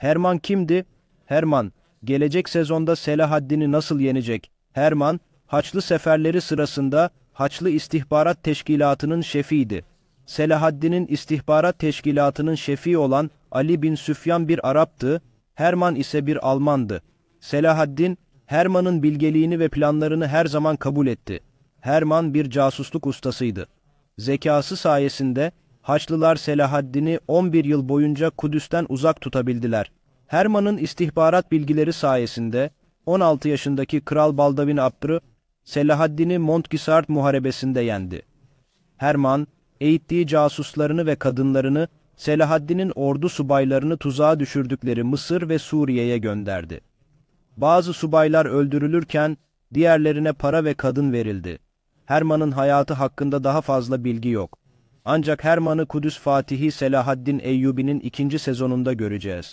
Herman kimdi? Herman, gelecek sezonda Selahaddin'i nasıl yenecek? Herman, Haçlı seferleri sırasında Haçlı İstihbarat Teşkilatı'nın şefiydi. Selahaddin'in istihbarat teşkilatının şefi olan Ali bin Süfyan bir Arap'tı, Herman ise bir Almandı. Selahaddin, Herman'ın bilgeliğini ve planlarını her zaman kabul etti. Herman bir casusluk ustasıydı. Zekası sayesinde Haçlılar Selahaddin'i 11 yıl boyunca Kudüs'ten uzak tutabildiler. Herman'ın istihbarat bilgileri sayesinde 16 yaşındaki Kral Baldavin Abdr'ı Selahaddin'i Montgisart Muharebesi'nde yendi. Herman, eğittiği casuslarını ve kadınlarını Selahaddin'in ordu subaylarını tuzağa düşürdükleri Mısır ve Suriye'ye gönderdi. Bazı subaylar öldürülürken diğerlerine para ve kadın verildi. Herman'ın hayatı hakkında daha fazla bilgi yok. Ancak Herman'ı Kudüs Fatihi Selahaddin Eyyubi'nin ikinci sezonunda göreceğiz.